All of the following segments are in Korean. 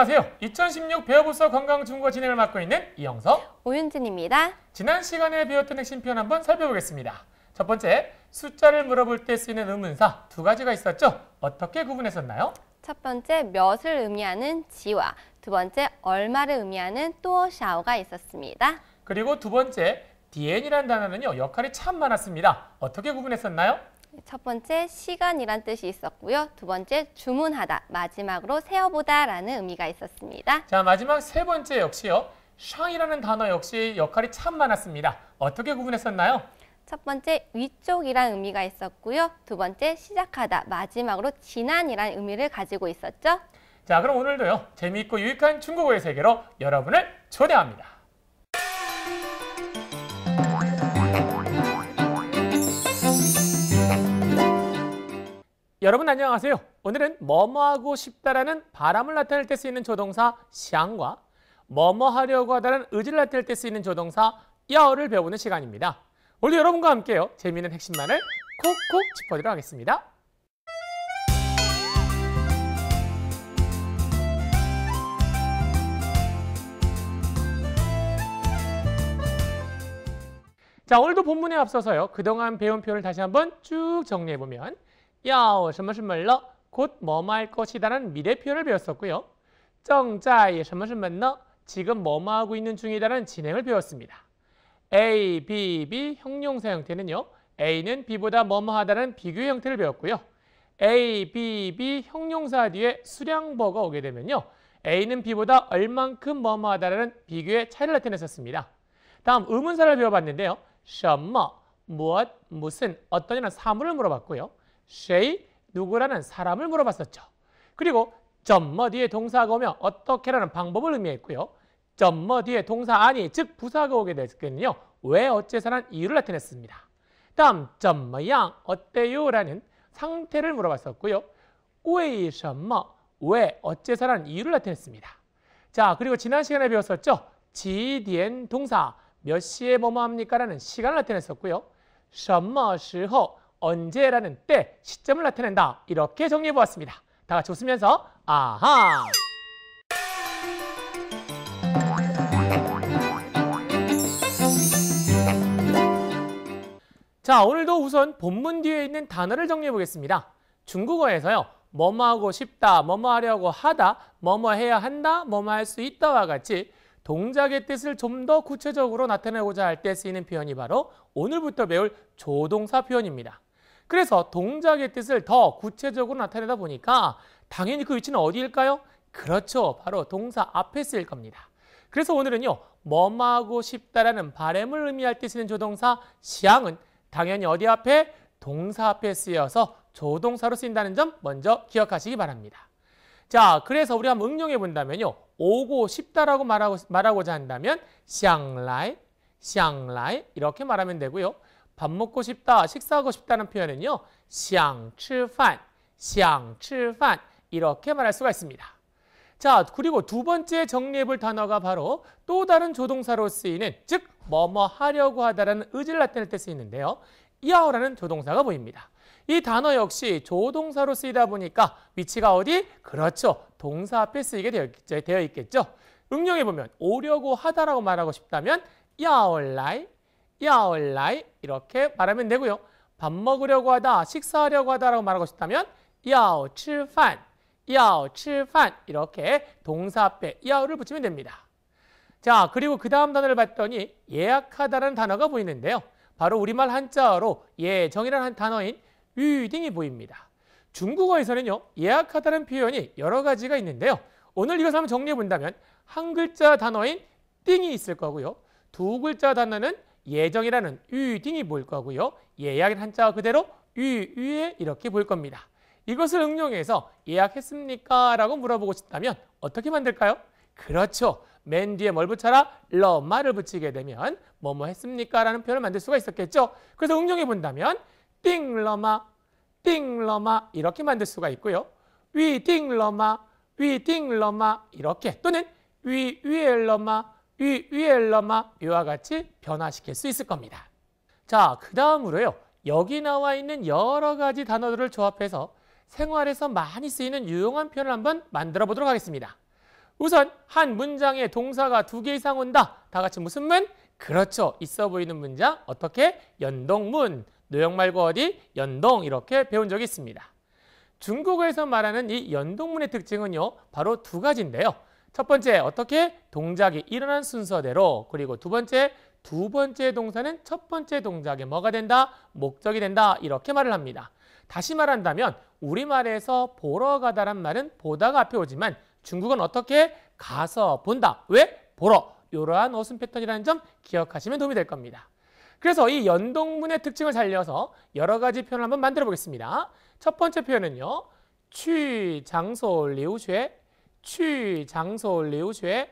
안녕하세요. 2016 배어부서 건강중고 진행을 맡고 있는 이영석, 오윤진입니다. 지난 시간에 배웠던 핵심 표현 한번 살펴보겠습니다. 첫 번째, 숫자를 물어볼 때 쓰이는 의문사 두 가지가 있었죠? 어떻게 구분했었나요? 첫 번째, 몇을 의미하는 지와 두 번째, 얼마를 의미하는 또샤오가 있었습니다. 그리고 두 번째, 디엔이라는 단어는요, 역할이 참 많았습니다. 어떻게 구분했었나요? 첫 번째 시간이란 뜻이 있었고요. 두 번째 주문하다, 마지막으로 세어보다라는 의미가 있었습니다. 자, 마지막 세 번째 역시요. 샹이라는 단어 역시 역할이 참 많았습니다. 어떻게 구분했었나요? 첫 번째 위쪽이란 의미가 있었고요. 두 번째 시작하다, 마지막으로 지난이란 의미를 가지고 있었죠. 자, 그럼 오늘도요. 재미있고 유익한 중국어의 세계로 여러분을 초대합니다. 여러분 안녕하세요. 오늘은 뭐뭐하고 싶다라는 바람을 나타낼 때 쓰이는 조동사 샹과 뭐뭐하려고 하다는 의지를 나타낼 때 쓰이는 조동사 야어를 배우는 시간입니다. 오늘 여러분과 함께요. 재미있는 핵심만을 콕콕 짚어드리도록 하겠습니다. 자, 오늘도 본문에 앞서서요. 그동안 배운 표현을 다시 한번 쭉 정리해보면 要什么什么了곧 뭐뭐할 것이다라는 미래 표현을 배웠었고요. 정자의 什么什么呢 지금 뭐뭐하고 있는 중이다라는 진행을 배웠습니다. A, B, B 형용사 형태는요. A는 B보다 뭐뭐하다라는 비교 형태를 배웠고요. A, B, B 형용사 뒤에 수량보가 오게 되면요. A는 B보다 얼만큼 뭐뭐하다라는 비교의 차이를 나타냈었습니다. 다음 의문사를 배워봤는데요. 什么, 무엇, 무슨, 어떤 이런 사물을 물어봤고요. 쉐이 누구라는 사람을 물어봤었죠. 그리고 점머 뭐 뒤에 동사가 오면 어떻게라는 방법을 의미했고요. 점머 뭐 뒤에 동사 아니 즉 부사가 오게 됐을 때는요. 왜 어째서란 이유를 나타냈습니다. 다음 점머양 뭐 어때요? 라는 상태를 물어봤었고요. 왜什么 왜 어째서라는 이유를 나타냈습니다. 자 그리고 지난 시간에 배웠었죠. 지디엔 동사 몇 시에 뭐뭐 합니까? 라는 시간을 나타냈었고요. 什么时候 언제라는 때, 시점을 나타낸다. 이렇게 정리해 보았습니다. 다 같이 웃으면서 아하! 자, 오늘도 우선 본문 뒤에 있는 단어를 정리해 보겠습니다. 중국어에서요. 뭐뭐 하고 싶다, 뭐뭐 하려고 하다, 뭐뭐 해야 한다, 뭐뭐 할 수 있다와 같이 동작의 뜻을 좀 더 구체적으로 나타내고자 할 때 쓰이는 표현이 바로 오늘부터 배울 조동사 표현입니다. 그래서 동작의 뜻을 더 구체적으로 나타내다 보니까 당연히 그 위치는 어디일까요? 그렇죠. 바로 동사 앞에 쓰일 겁니다. 그래서 오늘은요. 뭐하고 싶다라는 바램을 의미할 때 쓰는 조동사 시향은 당연히 어디 앞에? 동사 앞에 쓰여서 조동사로 쓰인다는 점 먼저 기억하시기 바랍니다. 자, 그래서 우리 한번 응용해 본다면요. 오고 싶다라고 말하고, 말하고자 한다면 샹라이, 샹라이 이렇게 말하면 되고요. 밥 먹고 싶다, 식사하고 싶다는 표현은요. 想吃饭,想吃饭 이렇게 말할 수가 있습니다. 자, 그리고 두 번째 정리해 볼 단어가 바로 또 다른 조동사로 쓰이는 즉 뭐뭐 하려고 하다라는 의지를 나타낼 때 쓰이는데요. 이하오라는 조동사가 보입니다. 이 단어 역시 조동사로 쓰이다 보니까 위치가 어디? 그렇죠. 동사 앞에 쓰이게 되어 있겠죠. 응용해 보면 오려고 하다라고 말하고 싶다면 야올라이 야올라이 이렇게 말하면 되고요. 밥 먹으려고 하다, 식사하려고 하다라고 말하고 싶다면 야오 吃饭, 야오 칠판 이렇게 동사 앞에 야오를 붙이면 됩니다. 자, 그리고 그 다음 단어를 봤더니 예약하다라는 단어가 보이는데요. 바로 우리말 한자어로 예정이라는 단어인 위딩이 보입니다. 중국어에서는요. 예약하다는 표현이 여러 가지가 있는데요. 오늘 이것을 한번 정리해 본다면 한 글자 단어인 띵이 있을 거고요. 두 글자 단어는 예정이라는 유딩이 보일 거고요. 예약인 한자 그대로 유유에 이렇게 보일 겁니다. 이것을 응용해서 예약했습니까? 라고 물어보고 싶다면 어떻게 만들까요? 그렇죠. 맨 뒤에 뭘 붙여라? 러마를 붙이게 되면 뭐뭐 했습니까? 라는 표현을 만들 수가 있었겠죠. 그래서 응용해 본다면 띵러마, 띵러마 이렇게 만들 수가 있고요. 위띵러마, 위띵러마 이렇게 또는 위위엘러마 위, 위엘라마 이와 같이 변화시킬 수 있을 겁니다. 자, 그 다음으로요. 여기 나와 있는 여러 가지 단어들을 조합해서 생활에서 많이 쓰이는 유용한 표현을 한번 만들어 보도록 하겠습니다. 우선 한 문장에 동사가 두 개 이상 온다. 다 같이 무슨 문? 그렇죠. 있어 보이는 문장. 어떻게? 연동문. 노역말고 어디? 연동. 이렇게 배운 적이 있습니다. 중국어에서 말하는 이 연동문의 특징은요. 바로 두 가지인데요. 첫 번째 어떻게 동작이 일어난 순서대로 그리고 두 번째 두 번째 동사는 첫 번째 동작에 뭐가 된다? 목적이 된다 이렇게 말을 합니다. 다시 말한다면 우리말에서 보러 가다란 말은 보다가 앞에 오지만 중국은 어떻게 가서 본다. 왜? 보러. 이러한 어순 패턴이라는 점 기억하시면 도움이 될 겁니다. 그래서 이 연동문의 특징을 살려서 여러 가지 표현을 한번 만들어 보겠습니다. 첫 번째 표현은요. 취 장소 리우쉐 취 장소 리우슈취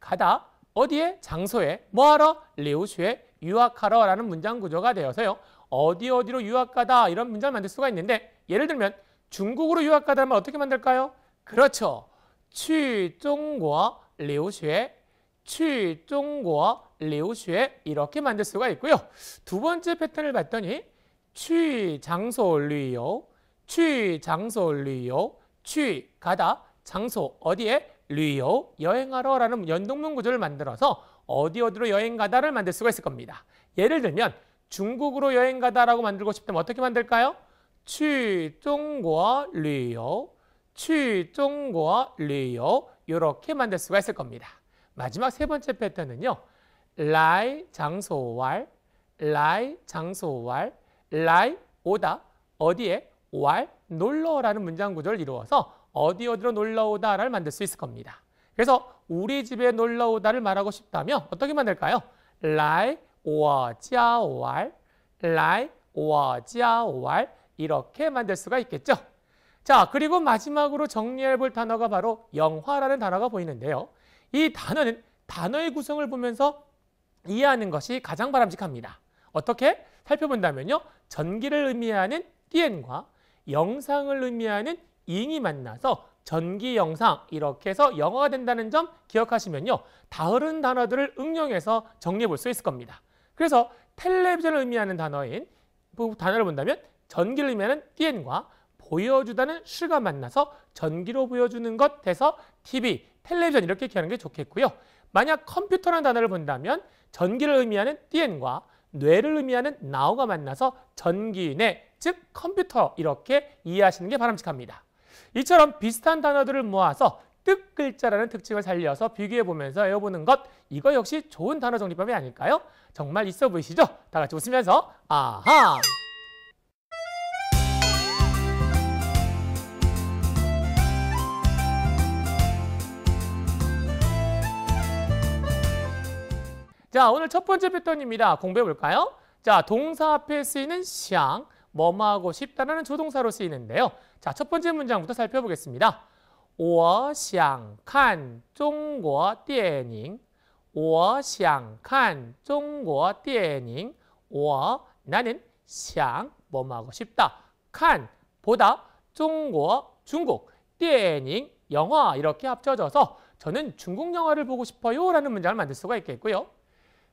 가다 어디에 장소에 뭐하러 리우슈 유학하러라는 문장 구조가 되어서요. 어디 어디로 유학 가다 이런 문장을 만들 수가 있는데 예를 들면 중국으로 유학 가다면 어떻게 만들까요? 그렇죠. 취 중국 리우슈취 중국 리우슈 이렇게 만들 수가 있고요. 두 번째 패턴을 봤더니 취 장소 리요 취 장소 리요 취 가다 장소 어디에 류요 여행하러 라는 연동문 구조를 만들어서 어디 어디로 여행 가다를 만들 수가 있을 겁니다. 예를 들면 중국으로 여행 가다라고 만들고 싶다면 어떻게 만들까요? 취중고 류요 취중고 류요 이렇게 만들 수가 있을 겁니다. 마지막 세 번째 패턴은요. 라 장소왈 라 장소왈 라 오다 어디에 왈 놀러라는 문장 구조를 이루어서 어디 어디로 놀러오다를 만들 수 있을 겁니다. 그래서 우리 집에 놀러오다를 말하고 싶다면 어떻게 만들까요? 라이 워자왈 라이 워자왈 이렇게 만들 수가 있겠죠. 자, 그리고 마지막으로 정리해 볼 단어가 바로 영화라는 단어가 보이는데요. 이 단어는 단어의 구성을 보면서 이해하는 것이 가장 바람직합니다. 어떻게? 살펴본다면요. 전기를 의미하는 띠엔과 영상을 의미하는 인이 만나서 전기 영상 이렇게 해서 영어가 된다는 점 기억하시면요. 다른 단어들을 응용해서 정리해 볼 수 있을 겁니다. 그래서 텔레비전을 의미하는 단어인 뭐 단어를 본다면 전기를 의미하는 띠엔과 보여주다는 슈가 만나서 전기로 보여주는 것 돼서 TV, 텔레비전 이렇게 기하는 억게 좋겠고요. 만약 컴퓨터라는 단어를 본다면 전기를 의미하는 띠엔과 뇌를 의미하는 나우가 만나서 전기뇌, 즉 컴퓨터 이렇게 이해하시는 게 바람직합니다. 이처럼 비슷한 단어들을 모아서 뜻 글자라는 특징을 살려서 비교해보면서 외워보는 것 이거 역시 좋은 단어 정리법이 아닐까요? 정말 있어 보이시죠? 다 같이 웃으면서 아하! 자, 오늘 첫 번째 패턴입니다. 공부해볼까요? 자, 동사 앞에 쓰이는 샹, 뭐뭐하고 싶다라는 조동사로 쓰이는데요. 자, 첫 번째 문장부터 살펴보겠습니다. 我想看中国电影.我想看中国电影.我 나는 想 뭐뭐하고 싶다. 看 보다 중국 중국 电影 영화 이렇게 합쳐져서 저는 중국 영화를 보고 싶어요 라는 문장을 만들 수가 있겠고요.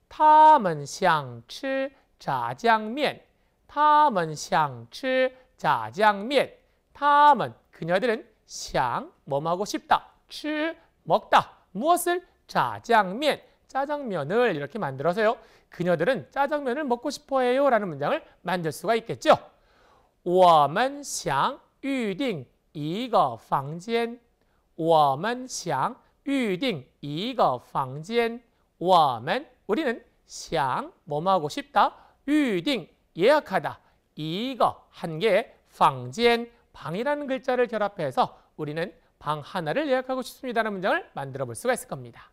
他们想吃炸酱面他们 샹吃 자장면. 他们 그녀들은 샹 뭐하고 싶다. 吃 먹다. 무엇을 자장면 짜장면을 이렇게 만들어서요. 그녀들은 짜장면을 먹고 싶어해요 라는 문장을 만들 수가 있겠죠. 我们想预定一个房间.我们想预定一个房间.我们 우리는 想뭐 하고 싶다. 预定 예약하다. 이거 한 개방지 방이라는 글자를 결합해서 우리는 방 하나를 예약하고 싶습니다라는 문장을 만들어 볼 수가 있을 겁니다.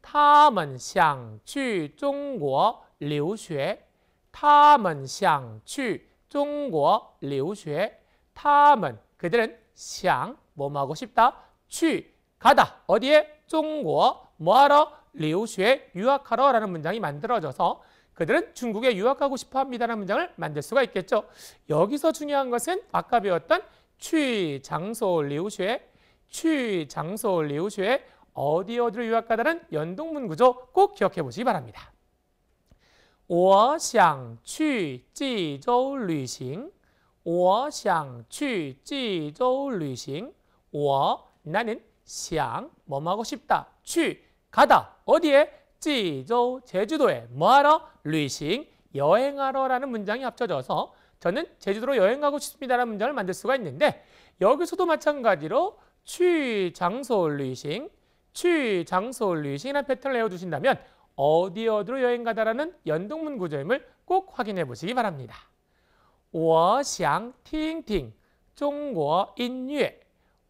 他们想去中国留学.他们想去中国留学.他们 그들은 想뭐하고 뭐 싶다. 去 가다. 어디에? 중국 뭐하러? 留学 유학하러 라는 문장이 만들어져서 그들은 중국에 유학하고 싶어 합니다라는 문장을 만들 수가 있겠죠. 여기서 중요한 것은 아까 배웠던 취장소 리우쉐, 취장소 리우쉐 어디 어디로 유학 가다는 연동문 구조 꼭 기억해 보시기 바랍니다. 我想去济州旅行.我想去济州旅行.我 나는 想뭐하고 싶다. 취 가다 어디에 지조 제주도에 뭐하러? 루이싱 여행하러라는 문장이 합쳐져서 저는 제주도로 여행 가고 싶습니다라는 문장을 만들 수가 있는데 여기서도 마찬가지로 취 장소 루이싱 취 장소 루이싱이라는 패턴을 외워두신다면 어디 어디로 여행 가다라는 연동문 구조임을 꼭 확인해 보시기 바랍니다. 我想听听 중국어 인류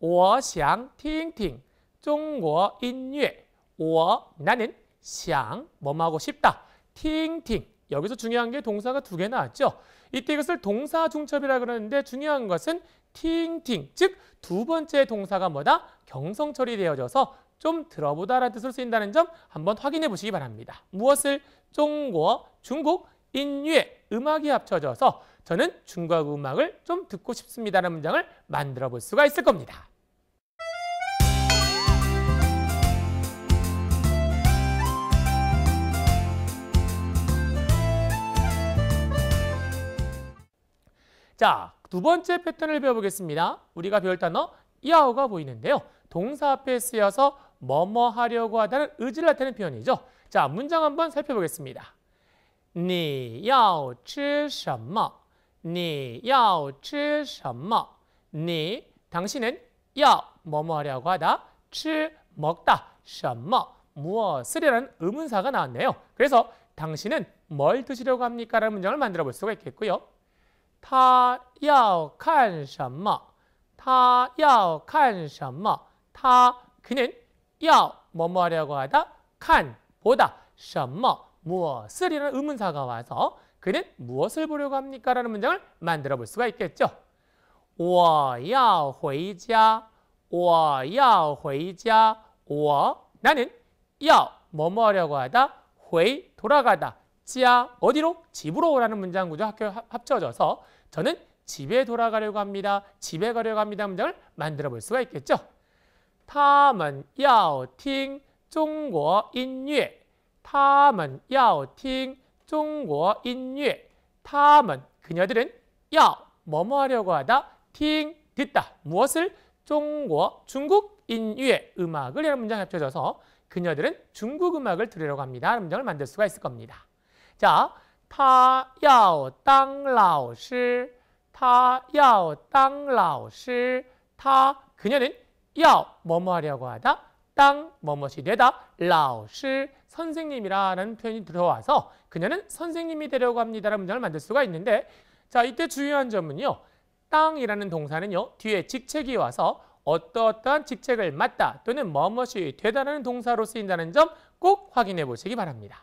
我想听听中国音乐我 나는 샹, 뭐뭐하고 싶다. 팅팅. 여기서 중요한 게 동사가 두 개 나왔죠. 이때 이것을 동사 중첩이라 그러는데 중요한 것은 팅팅, 즉 두 번째 동사가 뭐다? 경성 처리되어져서 좀 들어보다라는 뜻으로 쓰인다는 점 한번 확인해 보시기 바랍니다. 무엇을? 중국어, 중국, 인류의 음악이 합쳐져서 저는 중국 음악을 좀 듣고 싶습니다라는 문장을 만들어 볼 수가 있을 겁니다. 자, 두 번째 패턴을 배워보겠습니다. 우리가 배울 단어 이하가 보이는데요. 동사 앞에 쓰여서 뭐뭐 하려고 하다는 의지를 나타내는 표현이죠. 자, 문장 한번 살펴보겠습니다. 你要吃什么?你要吃什么?你 당신은 要 뭐뭐 하려고 하다, 吃 먹다, 什么 무엇을이라는 의문사가 나왔네요. 그래서 당신은 뭘 드시려고 합니까? 라는 문장을 만들어 볼 수가 있겠고요. 他要看什么？他要看什么？他그는要뭐뭐 하려고 하다 칸 보다 什么 무엇을이라는 의문사가 와서 그는 무엇을 보려고 합니까? 라는 문장을 만들어 볼 수가 있겠죠. 我要回家,我要回家,我 나는 要 뭐뭐 하려고 하다 回 돌아가다 씨야 어디로? 집으로 오라는 문장 구조 합쳐져서 저는 집에 돌아가려고 합니다. 집에 가려고 합니다. 문장을 만들어 볼 수가 있겠죠. 他们要听中国音乐.他们要听中国音乐.他们 그녀들은 要 뭐뭐 하려고 하다. 听 듣다. 무엇을? 중국 중국 인유의 음악을 이런 문장 합쳐져서 그녀들은 중국 음악을 들으려고 합니다. 이런 문장을 만들 수가 있을 겁니다. 자, 타야오라오当타야오要라오师타 그녀는 要 뭐뭐 하려고 하다, 땅 뭐뭐시 되다, 오师 선생님이라는 표현이 들어와서 그녀는 선생님이 되려고 합니다라는 문장을 만들 수가 있는데 자, 이때 중요한 점은요. 땅이라는 동사는요. 뒤에 직책이 와서 어떠어떠한 직책을 맡다 또는 뭐뭇시 되다라는 동사로 쓰인다는 점 꼭 확인해 보시기 바랍니다.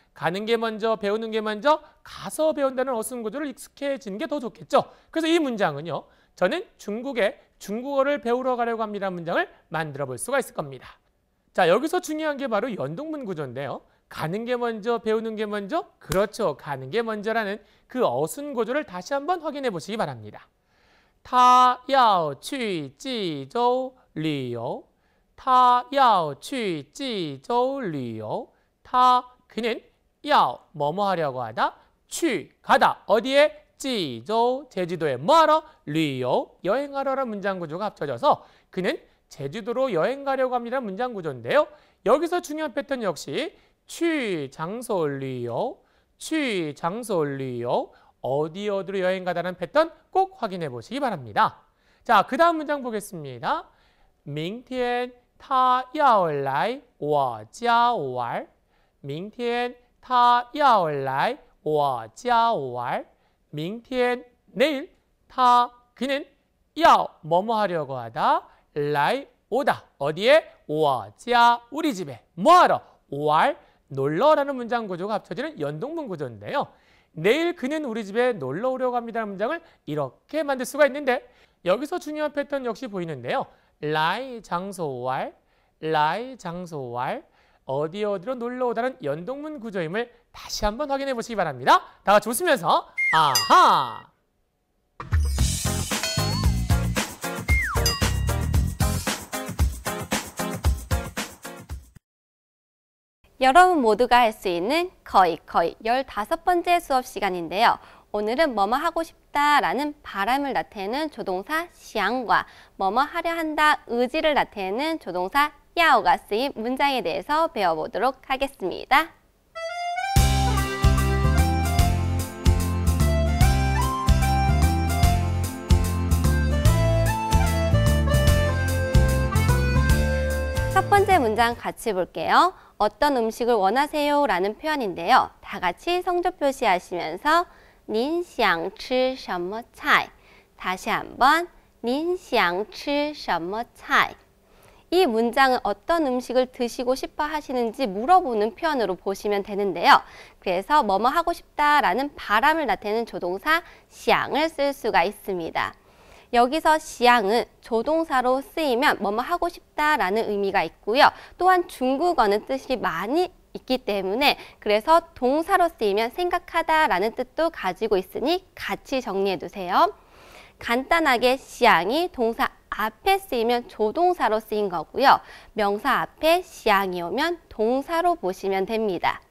가는 게 먼저 배우는 게 먼저 가서 배운다는 어순 구조를 익숙해지는 게 더 좋겠죠. 그래서 이 문장은요. 저는 중국에 중국어를 배우러 가려고 합니다 문장을 만들어 볼 수가 있을 겁니다. 자 여기서 중요한 게 바로 연동문 구조인데요. 가는 게 먼저 배우는 게 먼저 그렇죠. 가는 게 먼저라는 그 어순 구조를 다시 한번 확인해 보시기 바랍니다. 타要去济州 리요. 타要去济州 리요. 타 그는 要 뭐뭐 하려고 하다 취 가다 어디에 지조 제주도에 뭐하러 리요 여행하러라는 문장 구조가 합쳐져서 그는 제주도로 여행 가려고 합니다 문장 구조인데요. 여기서 중요한 패턴 역시 취 장소 리요 취 장소 리요 어디 어디로 여행 가다는 패턴 꼭 확인해 보시기 바랍니다. 자, 그 다음 문장 보겠습니다. 明天他要来我家玩明天 他要来我家玩。明天내일 타 그는 야 뭐뭐 하려고 하다 라이 오다 어디에 와자 우리 집에 뭐하러 왈 놀러라는 문장 구조가 합쳐지는 연동문 구조인데요. 내일 그는 우리 집에 놀러 오려고 합니다라는 문장을 이렇게 만들 수가 있는데 여기서 중요한 패턴 역시 보이는데요. 라이 장소 왈 라이 장소 왈 어디 어디로 놀러 오다는 연동문 구조임을 다시 한번 확인해 보시기 바랍니다. 다 같이 웃으면서 아하! 여러분 모두가 할 수 있는 거의 거의 열다 번째 수업 시간인데요. 오늘은 뭐뭐 하고 싶다라는 바람을 나타내는 조동사 시향과 뭐뭐 하려 한다 의지를 나타내는 조동사 야오가 쓰인 문장에 대해서 배워보도록 하겠습니다. 첫 번째 문장 같이 볼게요. 어떤 음식을 원하세요? 라는 표현인데요. 다 같이 성조 표시하시면서 您想吃什么菜? 다시 한번 您想吃什么菜?이 문장은 어떤 음식을 드시고 싶어 하시는지 물어보는 표현으로 보시면 되는데요. 그래서 뭐뭐 하고 싶다라는 바람을 나타내는 조동사 시향을 쓸 수가 있습니다. 여기서 시향은 조동사로 쓰이면 뭐뭐 하고 싶다라는 의미가 있고요. 또한 중국어는 뜻이 많이 있기 때문에 그래서 동사로 쓰이면 생각하다라는 뜻도 가지고 있으니 같이 정리해 두세요. 간단하게 시향이 동사 앞에 쓰이면 조동사로 쓰인 거고요. 명사 앞에 시향이 오면 동사로 보시면 됩니다.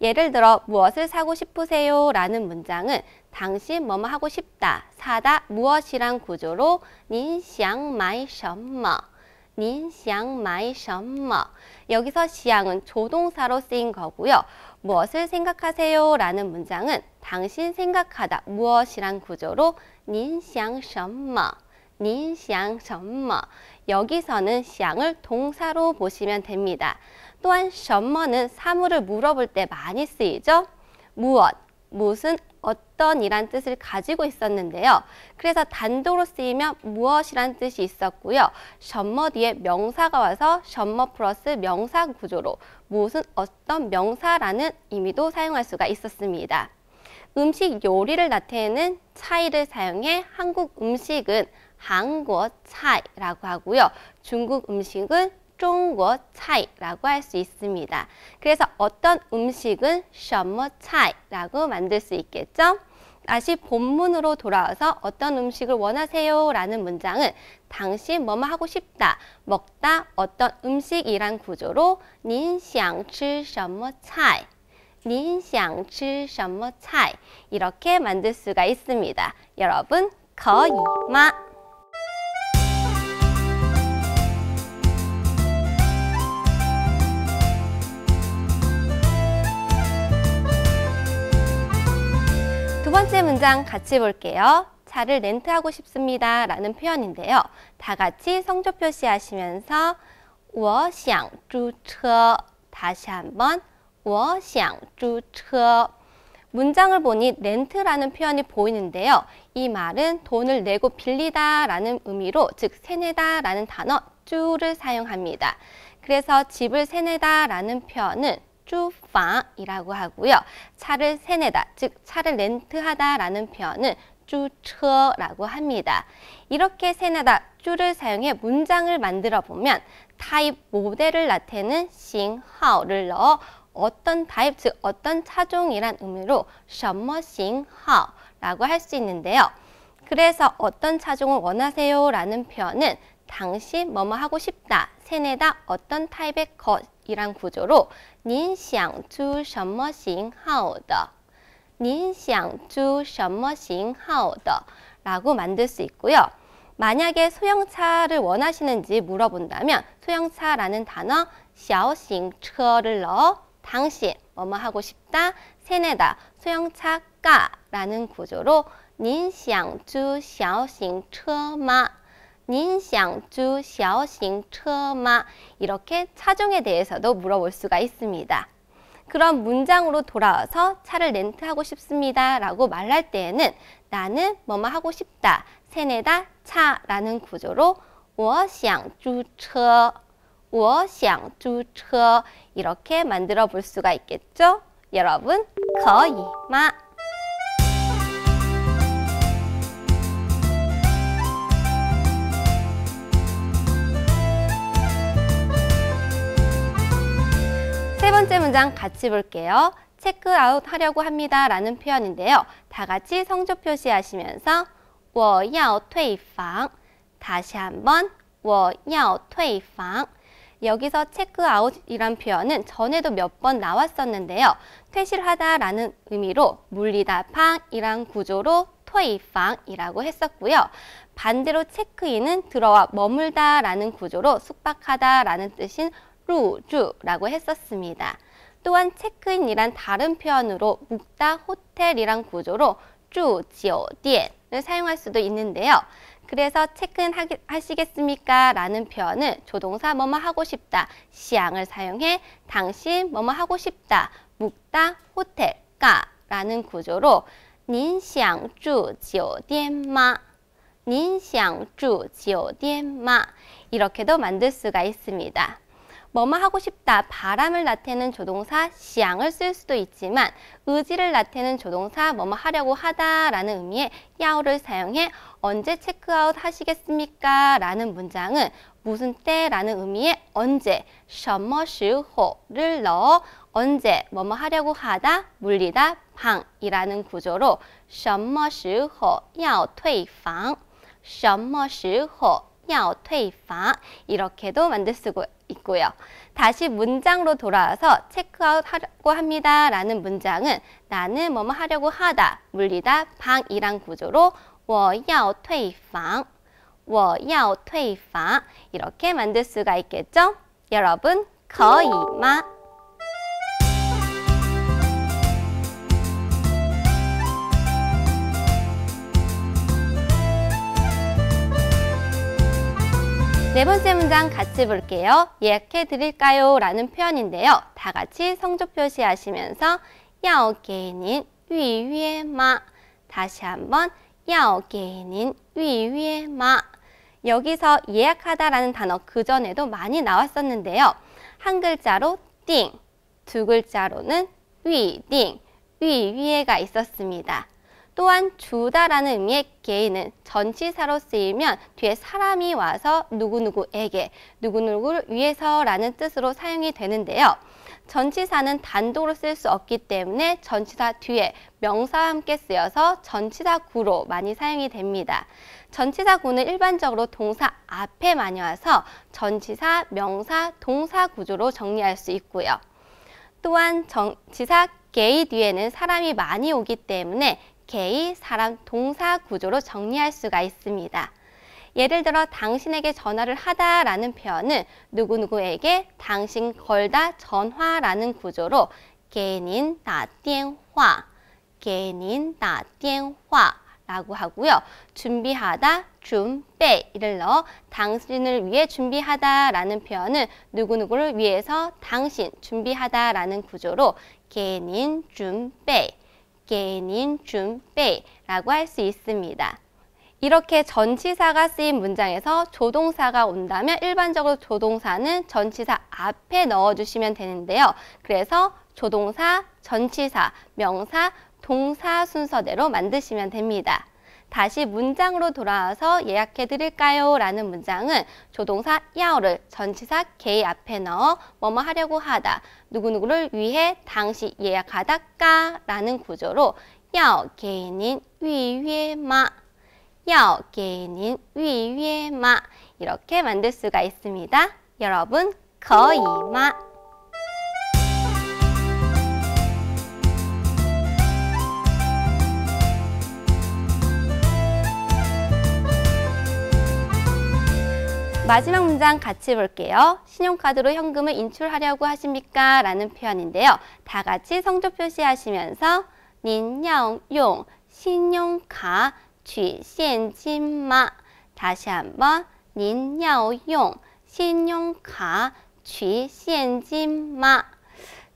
예를 들어 무엇을 사고 싶으세요? 라는 문장은 당신 뭐뭐 하고 싶다, 사다, 무엇이란 구조로 您想买什么?您想买什么? 여기서 시향은 조동사로 쓰인 거고요. 무엇을 생각하세요? 라는 문장은 당신 생각하다, 무엇이란 구조로 您想什么?您想 점머 여기서는 想을 동사로 보시면 됩니다. 또한 점머는 사물을 물어볼 때 많이 쓰이죠. 무엇, 무슨, 어떤 이란 뜻을 가지고 있었는데요. 그래서 단도로 쓰이면 무엇이란 뜻이 있었고요. 점머 뒤에 명사가 와서 점머 플러스 명사 구조로 무슨, 어떤 명사라는 의미도 사용할 수가 있었습니다. 음식 요리를 나타내는 차이를 사용해 한국 음식은 한국菜라고 하고요. 중국 음식은 중국菜라고 할 수 있습니다. 그래서 어떤 음식은 什么菜라고 만들 수 있겠죠? 다시 본문으로 돌아와서 어떤 음식을 원하세요? 라는 문장은 당신 뭐뭐 하고 싶다, 먹다, 어떤 음식이란 구조로 您想吃什么菜?您想吃什么菜? 이렇게 만들 수가 있습니다. 여러분, 거의 마 번째 문장 같이 볼게요. 차를 렌트하고 싶습니다 라는 표현인데요. 다 같이 성조 표시하시면서 我想租车 다시 한번 我想租车 문장을 보니 렌트라는 표현이 보이는데요. 이 말은 돈을 내고 빌리다 라는 의미로 즉 세내다 라는 단어 쭈를 사용합니다. 그래서 집을 세내다 라는 표현은 주방이라고 하고요. 차를 세내다, 즉 차를 렌트하다라는 표현은 주처라고 합니다. 이렇게 세내다, 주를 사용해 문장을 만들어 보면 타입 모델을 나타내는 싱하오를 넣어 어떤 타입, 즉 어떤 차종이란 의미로 什싱하号라고할 수 있는데요. 그래서 어떤 차종을 원하세요? 라는 표현은 당신 뭐뭐 하고 싶다, 세내다, 어떤 타입의 것이란 구조로 您想出什么型号的？您想出什么型号的? 라고 만들 수 있고요. 만약에 소형차를 원하시는지 물어본다면 소형차라는 단어 小型车를 넣어 당신 뭐뭐 하고 싶다, 세네다, 소형차가라는 구조로 您想出小型车吗? 닌샹주 샤오싱 처마 이렇게 차종에 대해서도 물어볼 수가 있습니다. 그런 문장으로 돌아와서 차를 렌트하고 싶습니다 라고 말할 때에는 나는 뭐뭐 하고 싶다, 세네다, 차라는 구조로 我想租车,我想租车 이렇게 만들어 볼 수가 있겠죠? 여러분, 거의 마 번째 문장 같이 볼게요. 체크아웃 하려고 합니다 라는 표현인데요. 다 같이 성조 표시하시면서 我要退房 다시 한번 我要退房 여기서 체크아웃이란 표현은 전에도 몇 번 나왔었는데요. 퇴실하다라는 의미로 물리다 팡이란 구조로 토이팡이라고 했었고요. 반대로 체크인은 들어와 머물다라는 구조로 숙박하다라는 뜻인 루주라고 했었습니다. 또한 체크인이란 다른 표현으로 묵다 호텔이란 구조로 주지오디엔을 사용할 수도 있는데요. 그래서 체크인 하기, 하시겠습니까? 라는 표현은 조동사 뭐뭐 하고 싶다, 시앙을 사용해 당신 뭐뭐 하고 싶다, 묵다 호텔 가 라는 구조로 닌주지您想住酒店吗?주지오디店마 이렇게도 만들 수가 있습니다. 뭐뭐 하고 싶다, 바람을 나타내는 조동사 시향을 쓸 수도 있지만 의지를 나타내는 조동사 뭐뭐 하려고 하다라는 의미의 야오를 사용해 언제 체크아웃 하시겠습니까? 라는 문장은 무슨 때라는 의미의 언제, 什么时候를 넣어 언제, 뭐뭐 하려고 하다, 물리다, 방이라는 구조로 什么时候要退房,什么时候要退房 이렇게도 만들 수고요. 있고요. 다시 문장으로 돌아와서 체크아웃 하려고 합니다 라는 문장은 나는 뭐뭐 하려고 하다, 물리다, 방이란 구조로 我要退房,我要退房 이렇게 만들 수가 있겠죠? 여러분, 거의 마네 번째 문장 같이 볼게요. 예약해 드릴까요? 라는 표현인데요. 다 같이 성조 표시하시면서 야오게인 위위에마 다시 한번 야오게인 위위에마 여기서 예약하다라는 단어 그전에도 많이 나왔었는데요. 한 글자로 띵, 두 글자로는 위띵, 위위에가 있었습니다. 또한 주다라는 의미의 게인은 전치사로 쓰이면 뒤에 사람이 와서 누구누구에게, 누구누구를 위해서라는 뜻으로 사용이 되는데요. 전치사는 단독으로 쓸 수 없기 때문에 전치사 뒤에 명사와 함께 쓰여서 전치사구로 많이 사용이 됩니다. 전치사구는 일반적으로 동사 앞에 많이 와서 전치사, 명사, 동사 구조로 정리할 수 있고요. 또한 전치사 게이 뒤에는 사람이 많이 오기 때문에 K 사람 동사 구조로 정리할 수가 있습니다. 예를 들어 당신에게 전화를 하다라는 표현은 누구누구에게 당신 걸다 전화라는 구조로 개인 다电화 개인 다电话라고 하고요. 준비하다, 준비를 넣어 당신을 위해 준비하다라는 표현은 누구누구를 위해서 당신 준비하다라는 구조로 개인 준비 개인인 준빼라고 할 수 있습니다. 이렇게 전치사가 쓰인 문장에서 조동사가 온다면 일반적으로 조동사는 전치사 앞에 넣어주시면 되는데요. 그래서 조동사, 전치사, 명사, 동사 순서대로 만드시면 됩니다. 다시 문장으로 돌아와서 예약해 드릴까요? 라는 문장은 조동사 야오를 전치사 개 앞에 넣어 뭐뭐 하려고 하다, 누구누구를 위해 당시 예약하다까 라는 구조로 야오 개인 인 위위마 야오 개인 인 위위마 이렇게 만들 수가 있습니다. 여러분 거의 마 마지막 문장 같이 볼게요. 신용카드로 현금을 인출하려고 하십니까? 라는 표현인데요. 다 같이 성조 표시하시면서 닌要용 신용카 取现金吗? 다시 한번 닌要용 신용카 取现金吗?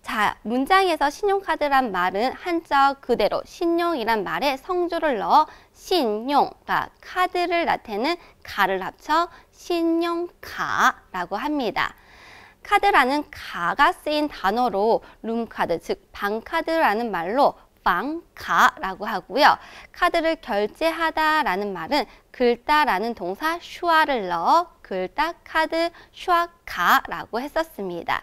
자, 문장에서 신용카드란 말은 한자 그대로 신용이란 말에 성조를 넣어 신용과 카드를 나타내는 가를 합쳐 신용카라고 합니다. 카드라는 가가 쓰인 단어로 룸카드 즉 방카드라는 말로 방카라고 하고요. 카드를 결제하다라는 말은 글다라는 동사 슈아를 넣어 글다 카드 슈아카라고 했었습니다.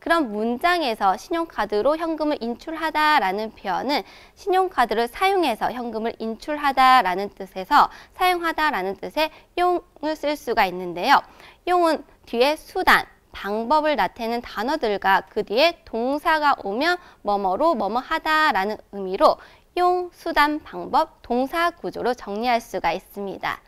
그런 문장에서 신용카드로 현금을 인출하다라는 표현은 신용카드를 사용해서 현금을 인출하다라는 뜻에서 사용하다라는 뜻의 용을 쓸 수가 있는데요. 용은 뒤에 수단, 방법을 나타내는 단어들과 그 뒤에 동사가 오면 뭐뭐로 뭐뭐하다라는 의미로 용, 수단, 방법, 동사 구조로 정리할 수가 있습니다.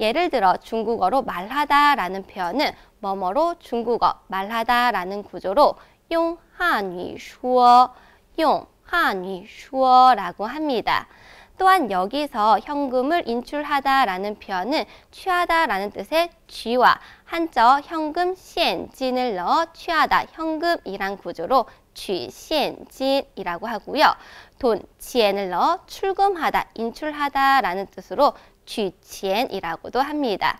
예를 들어 중국어로 말하다라는 표현은 뭐뭐로 중국어 말하다라는 구조로 용한위슈어 용한위슈어라고 합니다. 또한 여기서 현금을 인출하다라는 표현은 취하다라는 뜻의 쥐와 한자어 현금 시엔진을 넣어 취하다 현금이란 구조로 쥐시엔진이라고 하고요. 돈 지엔을 넣어 출금하다 인출하다라는 뜻으로 쥐치엔이라고도 합니다.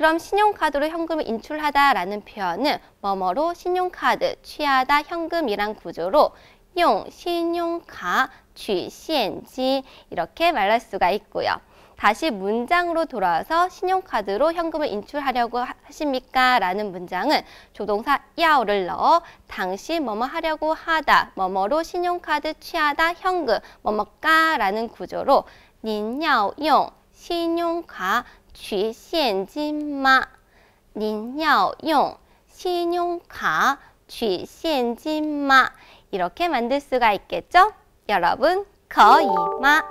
그럼 신용카드로 현금을 인출하다라는 표현은 뭐뭐로 신용카드, 취하다, 현금이란 구조로 용, 신용카, 취现金 이렇게 말할 수가 있고요. 다시 문장으로 돌아와서 신용카드로 현금을 인출하려고 하십니까? 라는 문장은 조동사 야오를 넣어 당시 뭐뭐 하려고 하다, 뭐뭐로 신용카드 취하다, 현금, 뭐뭐까 라는 구조로 닌要용 신용카 取现金吗？您要用信用卡取现金吗？ 이렇게 만들 수가 있겠죠? 여러분, 거이마.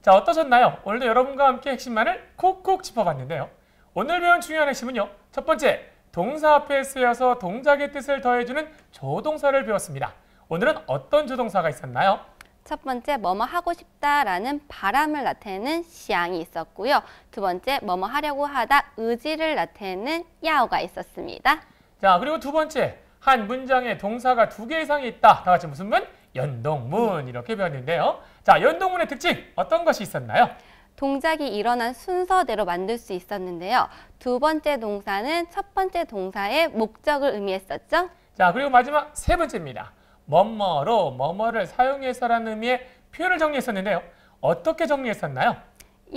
자, 어떠셨나요? 오늘도 여러분과 함께 핵심만을 콕콕 짚어봤는데요. 오늘 배운 중요한 핵심은요. 첫 번째, 동사 앞에 쓰여서 동작의 뜻을 더해주는 조동사를 배웠습니다. 오늘은 어떤 조동사가 있었나요? 첫 번째 뭐뭐 하고 싶다라는 바람을 나타내는 시앙이 있었고요. 두 번째 뭐뭐 하려고 하다 의지를 나타내는 야오가 있었습니다. 자 그리고 두 번째 한 문장에 동사가 두 개 이상이 있다. 다 같이 무슨 문? 연동문 이렇게 배웠는데요. 자 연동문의 특징 어떤 것이 있었나요? 동작이 일어난 순서대로 만들 수 있었는데요. 두 번째 동사는 첫 번째 동사의 목적을 의미했었죠. 자 그리고 마지막 세 번째입니다. 뭐뭐로 뭐뭐를 사용해서라는 의미의 표현을 정리했었는데요. 어떻게 정리했었나요?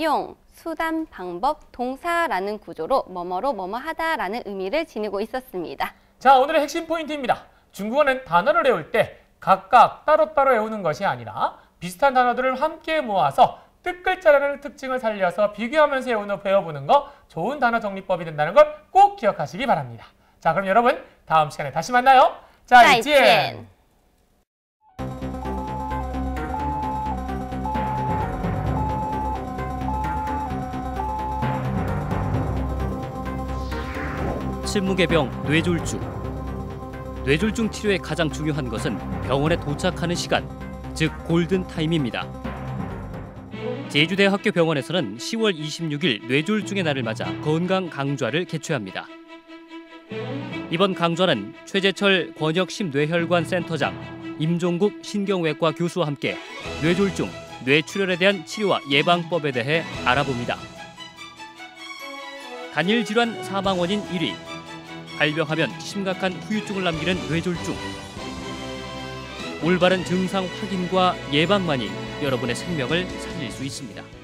용, 수단, 방법, 동사라는 구조로 뭐뭐로 뭐뭐하다라는 의미를 지니고 있었습니다. 자, 오늘의 핵심 포인트입니다. 중국어는 단어를 외울 때 각각 따로따로 외우는 것이 아니라 비슷한 단어들을 함께 모아서 뜻글자라는 특징을 살려서 비교하면서 외우는, 배워보는 거 좋은 단어 정리법이 된다는 걸 꼭 기억하시기 바랍니다. 자, 그럼 여러분 다음 시간에 다시 만나요. 자, 이젠! 실무개병 뇌졸중. 뇌졸중 치료에 가장 중요한 것은 병원에 도착하는 시간, 즉 골든 타임입니다. 제주대 학교 병원에서는 10월 26일 뇌졸중의 날을 맞아 건강 강좌를 개최합니다. 이번 강좌는 최재철 권역심뇌혈관 센터장, 임종국 신경외과 교수와 함께 뇌졸중, 뇌출혈에 대한 치료와 예방법에 대해 알아봅니다. 단일 질환 사망 원인 1위 발병하면 심각한 후유증을 남기는 뇌졸중. 올바른 증상 확인과 예방만이 여러분의 생명을 살릴 수 있습니다.